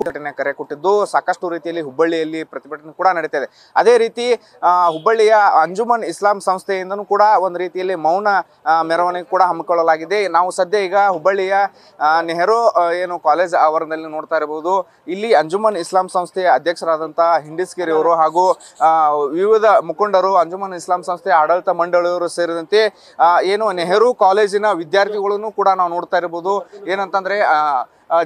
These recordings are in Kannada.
ಪ್ರತಿಭಟನೆ ಕರೆ ಕೊಟ್ಟಿದ್ದು ಸಾಕಷ್ಟು ರೀತಿಯಲ್ಲಿ ಹುಬ್ಬಳ್ಳಿಯಲ್ಲಿ ಪ್ರತಿಭಟನೆ ಕೂಡ ನಡೀತಾ ಇದೆ ಅದೇ ರೀತಿ ಹುಬ್ಬಳ್ಳಿಯ ಅಂಜುಮನ್ ಇಸ್ಲಾಂ ಸಂಸ್ಥೆಯಿಂದನೂ ಕೂಡ ಒಂದು ರೀತಿಯಲ್ಲಿ ಮೌನ ಮೆರವಣಿಗೆ ಕೂಡ ಹಮ್ಮಿಕೊಳ್ಳಲಾಗಿದೆ ನಾವು ಸದ್ಯ ಈಗ ಹುಬ್ಬಳ್ಳಿಯ ನೆಹರು ಏನು ಕಾಲೇಜ್ ಆವರಣದಲ್ಲಿ ನೋಡ್ತಾ ಇರಬಹುದು ಇಲ್ಲಿ ಅಂಜುಮನ್ ಇಸ್ಲಾಂ ಸಂಸ್ಥೆಯ ಅಧ್ಯಕ್ಷರಾದಂತಹ ಹಿಂಡಿಸ್ಗಿರಿ ಅವರು ಹಾಗೂ ವಿವಿಧ ಮುಖಂಡರು ಅಂಜುಮನ್ ಇಸ್ಲಾಂ ಸಂಸ್ಥೆಯ ಆಡಳಿತ ಮಂಡಳಿಯವರು ಸೇರಿದಂತೆ ಏನು ನೆಹರು ಕಾಲೇಜಿನ ವಿದ್ಯಾರ್ಥಿಗಳನ್ನು ಕೂಡ ನಾವು ನೋಡ್ತಾ ಇರಬಹುದು ಏನಂತಂದ್ರೆ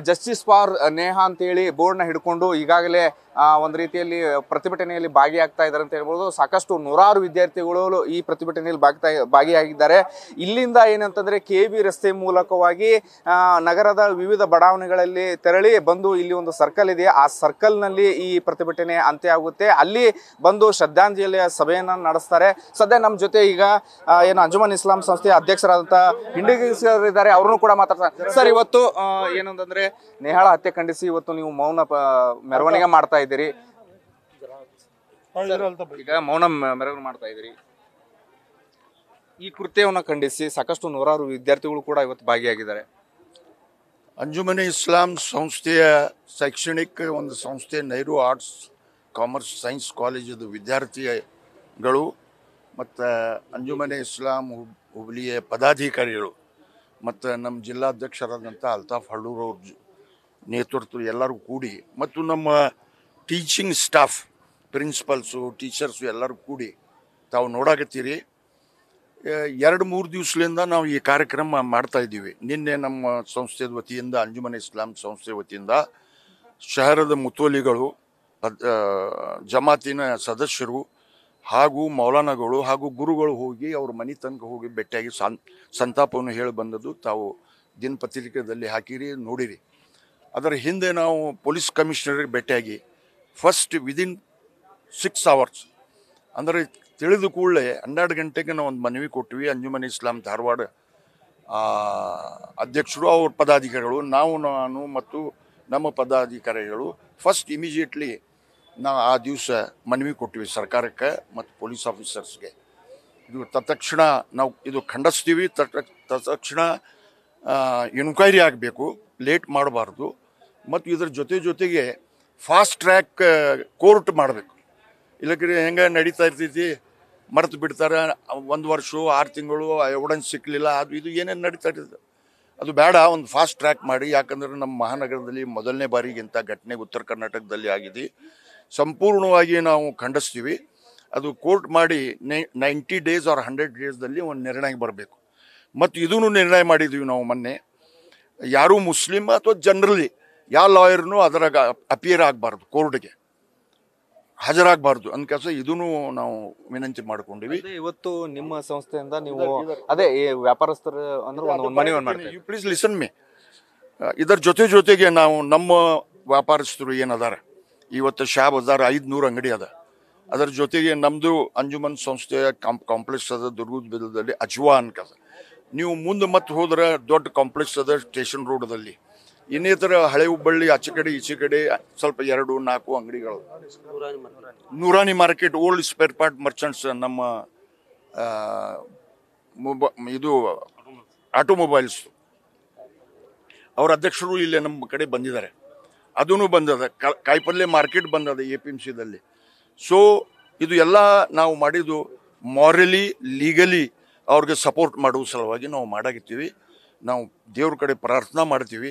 ಜಸ್ಟಿಸ್ ಫಾರ್ ನೇಹಾ ಅಂತೇಳಿ ಬೋರ್ಡ್ನ ಹಿಡ್ಕೊಂಡು ಈಗಾಗಲೇ ಒಂದು ರೀತಿಯಲ್ಲಿ ಪ್ರತಿಭಟನೆಯಲ್ಲಿ ಭಾಗಿಯಾಗ್ತಾ ಇದ್ದಾರೆ ಅಂತ ಹೇಳ್ಬೋದು ಸಾಕಷ್ಟು ನೂರಾರು ವಿದ್ಯಾರ್ಥಿಗಳು ಈ ಪ್ರತಿಭಟನೆಯಲ್ಲಿ ಭಾಗ್ತಾ ಭಾಗಿಯಾಗಿದ್ದಾರೆ ಇಲ್ಲಿಂದ ಏನಂತಂದರೆ ಕೆ ಬಿ ರಸ್ತೆ ಮೂಲಕವಾಗಿ ನಗರದ ವಿವಿಧ ಬಡಾವಣೆಗಳಲ್ಲಿ ತೆರಳಿ ಬಂದು ಇಲ್ಲಿ ಒಂದು ಸರ್ಕಲ್ ಇದೆ ಆ ಸರ್ಕಲ್ನಲ್ಲಿ ಈ ಪ್ರತಿಭಟನೆ ಅಂತ್ಯ ಆಗುತ್ತೆ ಅಲ್ಲಿ ಬಂದು ಶ್ರದ್ಧಾಂಜಲಿಯ ಸಭೆಯನ್ನು ನಡೆಸ್ತಾರೆ ಸದ್ಯ ನಮ್ಮ ಜೊತೆ ಈಗ ಏನು ಅಂಜುಮನ್ ಇಸ್ಲಾಂ ಸಂಸ್ಥೆಯ ಅಧ್ಯಕ್ಷರಾದಂಥ ಹಿಂಡಿಗೇಸರ್ ಇದ್ದಾರೆ ಅವ್ರನ್ನೂ ಕೂಡ ಮಾತಾಡ್ತಾರೆ ಸರ್ ಇವತ್ತು ಏನಂತಂದರೆ ನೇಹಾಳ ಹತ್ಯೆ ಖಂಡಿಸಿ ಇವತ್ತು ನೀವು ಮೌನ ಮೆರವಣಿಗೆ ಮಾಡ್ತಾ ಇದ್ದೀರಿ ಈಗ ಮೌನ ಮೆರವಣಿಗೆ ಮಾಡ್ತಾ ಇದ್ದೀರಿ ಈ ಕೃತ್ಯವನ್ನು ಖಂಡಿಸಿ ಸಾಕಷ್ಟು ನೂರಾರು ವಿದ್ಯಾರ್ಥಿಗಳು ಕೂಡ ಇವತ್ತು ಭಾಗಿಯಾಗಿದ್ದಾರೆ ಅಂಜುಮನಿ ಇಸ್ಲಾಂ ಸಂಸ್ಥೆಯ ಶೈಕ್ಷಣಿಕ ಒಂದು ಸಂಸ್ಥೆ ನೈರು ಆರ್ಟ್ಸ್ ಕಾಮರ್ಸ್ ಸೈನ್ಸ್ ಕಾಲೇಜದು ವಿದ್ಯಾರ್ಥಿಗಳು ಮತ್ತು ಅಂಜುಮನೆ ಇಸ್ಲಾಂ ಹುಬ್ಬಳ್ಳಿಯ ಪದಾಧಿಕಾರಿಗಳು ಮತ್ತು ನಮ್ಮ ಜಿಲ್ಲಾಧ್ಯಕ್ಷರಾದಂಥ ಅಲ್ತಾಫ್ ಹಳ್ಳೂರವ್ರ ನೇತೃತ್ವ ಎಲ್ಲರೂ ಕೂಡಿ ಮತ್ತು ನಮ್ಮ ಟೀಚಿಂಗ್ ಸ್ಟಾಫ್ ಪ್ರಿನ್ಸಿಪಲ್ಸು ಟೀಚರ್ಸು ಎಲ್ಲರೂ ಕೂಡಿ ತಾವು ನೋಡಾಕತ್ತೀರಿ ಎರಡು ಮೂರು ದಿವಸಲಿಂದ ನಾವು ಈ ಕಾರ್ಯಕ್ರಮ ಮಾಡ್ತಾಯಿದ್ದೀವಿ ನಿನ್ನೆ ನಮ್ಮ ಸಂಸ್ಥೆದ ವತಿಯಿಂದ ಅಂಜುಮನ್ ಇಸ್ಲಾಂ ಸಂಸ್ಥೆ ವತಿಯಿಂದ ಶಹರದ ಮುತೋಲಿಗಳು ಜಮಾತಿನ ಸದಸ್ಯರು ಹಾಗೂ ಮೌಲಾನಗಳು ಹಾಗೂ ಗುರುಗಳು ಹೋಗಿ ಅವ್ರ ಮನೆ ತನಕ ಹೋಗಿ ಭೇಟಿಯಾಗಿ ಸಂ ಸಂತಾಪವನ್ನು ಹೇಳಿ ಬಂದದ್ದು ತಾವು ದಿನಪತ್ರಿಕೆಯಲ್ಲಿ ಹಾಕಿರಿ ನೋಡಿರಿ ಅದರ ಹಿಂದೆ ನಾವು ಪೊಲೀಸ್ ಕಮಿಷನರಿಗೆ ಭೇಟಿಯಾಗಿ ಫಸ್ಟ್ ವಿದಿನ್ ಸಿಕ್ಸ್ ಅವರ್ಸ್ ಅಂದರೆ ತಿಳಿದು ಕೂಡಲೇ ಹನ್ನೆರಡು ಗಂಟೆಗೆ ನಾವು ಒಂದು ಮನವಿ ಕೊಟ್ಟಿವಿ ಅಂಜುಮನಿ ಇಸ್ಲಾಂ ಧಾರವಾಡ ಅಧ್ಯಕ್ಷರು ಅವ್ರ ಪದಾಧಿಕಾರಿಗಳು ನಾವು ನಾನು ಮತ್ತು ನಮ್ಮ ಪದಾಧಿಕಾರಿಗಳು ಫಸ್ಟ್ ಇಮಿಜಿಯೇಟ್ಲಿ ನಾವು ಆ ದಿವಸ ಮನವಿ ಕೊಟ್ಟಿವಿ ಸರ್ಕಾರಕ್ಕೆ ಮತ್ತು ಪೊಲೀಸ್ ಆಫೀಸರ್ಸ್ಗೆ ಇದು ತತ್ಕ್ಷಣ ನಾವು ಇದು ಖಂಡಿಸ್ತೀವಿ ತಕ್ಷಣ ಎನ್ಕ್ವೈರಿ ಆಗಬೇಕು ಲೇಟ್ ಮಾಡಬಾರ್ದು ಮತ್ತು ಇದರ ಜೊತೆ ಜೊತೆಗೆ ಫಾಸ್ಟ್ ಟ್ರ್ಯಾಕ್ ಕೋರ್ಟ್ ಮಾಡಬೇಕು ಇಲ್ಲಕ್ರೆ ಹೆಂಗೆ ನಡೀತಾ ಇರ್ತೈತಿ ಮರೆತು ಬಿಡ್ತಾರೆ ಒಂದು ವರ್ಷ ಆರು ತಿಂಗಳು ಎವಿಡೆನ್ಸ್ ಸಿಕ್ಕಲಿಲ್ಲ ಅದು ಇದು ಏನೇನು ನಡೀತಾ ಇರ್ತದೆ ಅದು ಬೇಡ ಒಂದು ಫಾಸ್ಟ್ ಟ್ರ್ಯಾಕ್ ಮಾಡಿ ಯಾಕಂದರೆ ನಮ್ಮ ಮಹಾನಗರದಲ್ಲಿ ಮೊದಲನೇ ಬಾರಿಗೆ ಇಂಥ ಘಟನೆ ಉತ್ತರ ಕರ್ನಾಟಕದಲ್ಲಿ ಆಗಿದೆ ಸಂಪೂರ್ಣವಾಗಿ ನಾವು ಖಂಡಿಸ್ತೀವಿ ಅದು ಕೋರ್ಟ್ ಮಾಡಿ ನೈಂಟಿ ಡೇಸ್ ಆರ್ ಹಂಡ್ರೆಡ್ ಡೇಸ್ದಲ್ಲಿ ಒಂದು ನಿರ್ಣಯ ಬರಬೇಕು ಮತ್ತು ಇದೂ ನಿರ್ಣಯ ಮಾಡಿದ್ದೀವಿ ನಾವು ಮೊನ್ನೆ ಯಾರೂ ಮುಸ್ಲಿಮ್ ಅಥವಾ ಜನರಲಿ ಯಾವ ಲಾಯರ್ನು ಅದರಾಗ ಅಪಿಯರ್ ಆಗಬಾರ್ದು ಕೋರ್ಟ್ಗೆ ಹಾಜರಾಗಬಾರ್ದು ಅಂದ ಕೆಲಸ ಇದನ್ನು ನಾವು ವಿನಂತಿ ಮಾಡ್ಕೊಂಡಿವಿ ಇವತ್ತು ನಿಮ್ಮ ಸಂಸ್ಥೆಯಿಂದ ನೀವು ಅದೇ ವ್ಯಾಪಾರಸ್ಥರ ಅಂದ್ರೆ ಒಂದು ಮನೆ ಮಾಡ್ತೀವಿ ಪ್ಲೀಸ್ ಲಿಸನ್ ಮಿ ಇದರ ಜೊತೆ ಜೊತೆಗೆ ನಾವು ನಮ್ಮ ವ್ಯಾಪಾರಸ್ಥರು ಏನದಾರ ಇವತ್ತು ಶಾ ಬಜಾರ್ ನೂರು ಅಂಗಡಿ ಅದ ಅದರ ಜೊತೆಗೆ ನಮ್ಮದು ಅಂಜುಮನ್ ಸಂಸ್ಥೆಯ ಕಾಂಪ್ ಕಾಂಪ್ಲೆಕ್ಸ್ ಅದ ದುರ್ಗದ ಬಿದ್ದಲ್ಲಿ ಅಜ್ವಾ ಅನ್ಕಸ ನೀವು ಮುಂದೆ ಮತ್ತೆ ಹೋದ್ರೆ ದೊಡ್ಡ ಕಾಂಪ್ಲೆಕ್ಸ್ ಅದ ಸ್ಟೇಷನ್ ರೋಡದಲ್ಲಿ ಇನ್ನಿತರ ಹಳೆ ಹುಬ್ಬಳ್ಳಿ ಆಚೆ ಕಡೆ ಈಚೆ ಕಡೆ ಸ್ವಲ್ಪ ಎರಡು ನಾಲ್ಕು ಅಂಗಡಿಗಳು Noorani market old spare part merchants ನಮ್ಮ ಇದು ಆಟೋಮೊಬೈಲ್ಸ್ ಅವರ ಅಧ್ಯಕ್ಷರು ಇಲ್ಲೇ ನಮ್ಮ ಕಡೆ ಬಂದಿದ್ದಾರೆ ಅದೂ ಬಂದದ ಕಾಯಿಪಲ್ಲೆ ಮಾರ್ಕೆಟ್ ಬಂದದ ಎ ಪಿ ಎಮ್ ಸಿದಲ್ಲಿ ಸೊ ಇದು ಎಲ್ಲ ನಾವು ಮಾಡಿದ್ದು ಮಾರಲಿ ಲೀಗಲಿ ಅವ್ರಿಗೆ ಸಪೋರ್ಟ್ ಮಾಡುವ ಸಲುವಾಗಿ ನಾವು ಮಾಡಾಕಿತ್ತೀವಿ ನಾವು ದೇವ್ರ ಕಡೆ ಪ್ರಾರ್ಥನಾ ಮಾಡ್ತೀವಿ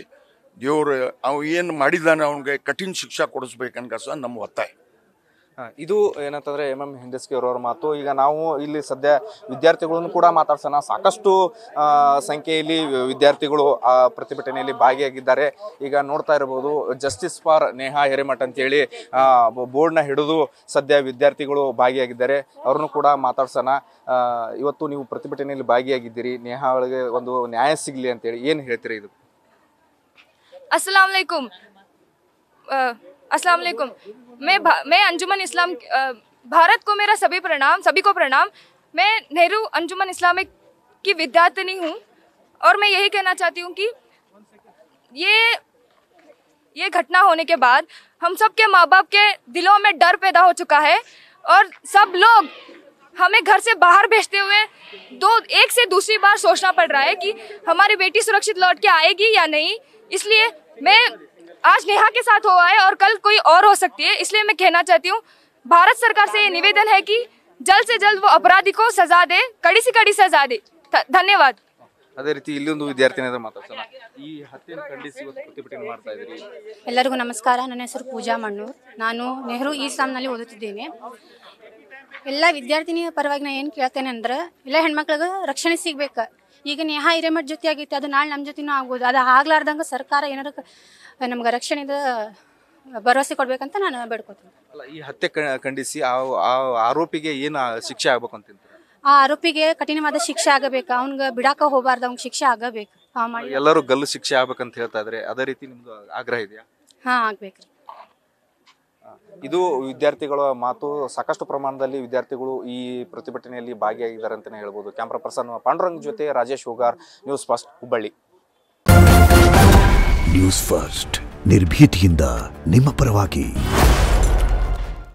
ದೇವರು ಅವ ಏನು ಮಾಡಿದ್ದಾನೆ ಅವನಿಗೆ ಕಠಿಣ ಶಿಕ್ಷೆ ಕೊಡಿಸ್ಬೇಕನ್ಕ ನಮ್ಮ ಒತ್ತಾಯ ಇದು ಏನಂತಂದ್ರೆ ಎಂ ಎಂ ಹಿಂಡಸ್ಕಿ ಅವರವ್ರ ಮಾತು ಈಗ ನಾವು ಇಲ್ಲಿ ಸದ್ಯ ವಿದ್ಯಾರ್ಥಿಗಳನ್ನು ಕೂಡ ಮಾತಾಡ್ಸೋಣ ಸಾಕಷ್ಟು ಸಂಖ್ಯೆಯಲ್ಲಿ ವಿದ್ಯಾರ್ಥಿಗಳು ಆ ಪ್ರತಿಭಟನೆಯಲ್ಲಿ ಭಾಗಿಯಾಗಿದ್ದಾರೆ ಈಗ ನೋಡ್ತಾ ಇರಬಹುದು ಜಸ್ಟಿಸ್ ಫಾರ್ ನೇಹಾ ಹಿರೇಮಠ್ ಅಂತೇಳಿ ಬೋರ್ಡ್ನ ಹಿಡಿದು ಸದ್ಯ ವಿದ್ಯಾರ್ಥಿಗಳು ಭಾಗಿಯಾಗಿದ್ದಾರೆ ಅವ್ರನ್ನು ಕೂಡ ಮಾತಾಡ್ಸೋಣ ಇವತ್ತು ನೀವು ಪ್ರತಿಭಟನೆಯಲ್ಲಿ ಭಾಗಿಯಾಗಿದ್ದೀರಿ ನೇಹಾ ಅವಳಿಗೆ ಒಂದು ನ್ಯಾಯ ಸಿಗಲಿ ಅಂತೇಳಿ ಏನು ಹೇಳ್ತೀರಿ ಇದು अस्सलाम वालेकुम अस्सलाम वालेकुम मैं मैं अंजुमन इस्लाम भारत को मेरा सभी प्रणाम सभी को प्रणाम मैं नेहरू अंजुमन इस्लामिक की विद्यार्थिनी हूँ और मैं यही कहना चाहती हूँ कि ये ये घटना होने के बाद हम सब के माँ बाप के दिलों में डर पैदा हो चुका है और सब लोग हमें घर से बाहर भेजते हुए दो एक से दूसरी बार सोचना पड़ रहा है कि हमारी बेटी सुरक्षित लौट के आएगी या नहीं इसलिए मैं आज नेहा के साथ हुआ है और कल कोई और हो सकती है इसलिए मैं कहना चाहती हूँ भारत सरकार से ये निवेदन है कि जल्द से जल्द वो अपराधी को सजा दे कड़ी से कड़ी सजा दे धन्यवाद ಅದೇ ರೀತಿ ಇಲ್ಲೊಂದು ವಿದ್ಯಾರ್ಥಿನಿ ಈ ಖಂಡಿಸಿ ಮಾಡ್ತಾ ಎಲ್ಲರಿಗೂ ನಮಸ್ಕಾರ ನನ್ನ ಹೆಸರು ಪೂಜಾ ಮಣ್ಣು ನಾನು ನೆಹರು ಈ ಸಾಮ್ನಲ್ಲಿ ಓದುತ್ತಿದ್ದೇನೆ ಎಲ್ಲ ವಿದ್ಯಾರ್ಥಿನಿಯ ಪರವಾಗಿ ನಾನು ಏನು ಕೇಳ್ತೇನೆ ಅಂದ್ರೆ ಎಲ್ಲ ಹೆಣ್ಮಕ್ಳಿಗೆ ರಕ್ಷಣೆ ಸಿಗ್ಬೇಕು ಈಗ ನೇಹಾ ಹಿರೇಮಠ ಜೊತೆ ಆಗೈತೆ ಅದು ನಾಳೆ ನಮ್ಮ ಜೊತೆನೂ ಆಗ್ಬೋದು ಅದು ಆಗ್ಲಾರ್ದಂಗ ಸರ್ಕಾರ ಏನಾರು ನಮ್ಗೆ ರಕ್ಷಣೆದ ಭರವಸೆ ಕೊಡ್ಬೇಕಂತ ನಾನು ಬೇಡ್ಕೊತೀನಿ ಈ ಹತ್ಯೆ ಖಂಡಿಸಿ ಆರೋಪಿಗೆ ಏನು ಶಿಕ್ಷೆ ಆಗ್ಬೇಕು ಅಂತ ಆ ಆರೋಪಿಗೆ ಕಠಿಣವಾದ ಶಿಕ್ಷೆ ಆಗಬೇಕು ಅವ್ನ್ ಬಿಡಾಕ ಹೋಗಬಾರ್ದು ಅವ್ನಿಗೆ ಶಿಕ್ಷೆ ಆಗಬೇಕು ಹಾ ಎಲ್ಲರೂ ಗಲ್ಲು ಶಿಕ್ಷೆ ಆಗ್ಬೇಕಂತ ಹೇಳ್ತಾ ಇದ್ರೆ ಅದೇ ರೀತಿ ನಿಮ್ದು ಆಗ್ರಹ ಇದೆಯಾ ಹಾ ಆಗ್ಬೇಕ್ರಿ ಇದು ವಿದ್ಯಾರ್ಥಿಗಳ ಮಾತು ಸಾಕಷ್ಟು ಪ್ರಮಾಣದಲ್ಲಿ ವಿದ್ಯಾರ್ಥಿಗಳು ಈ ಪ್ರತಿಭಟನೆಯಲ್ಲಿ ಭಾಗಿಯಾಗಿದ್ದಾರೆ ಅಂತಾನೆ ಹೇಳ್ಬೋದು ಕ್ಯಾಮ್ರಾ ಪರ್ಸನ್ ಪಾಂಡುರಂಗ್ ಜೊತೆ Rajesh Hogar news first Hubballi news first ನಿರ್ಭೀತಿಯಿಂದ ನಿಮ್ಮ ಪರವಾಗಿ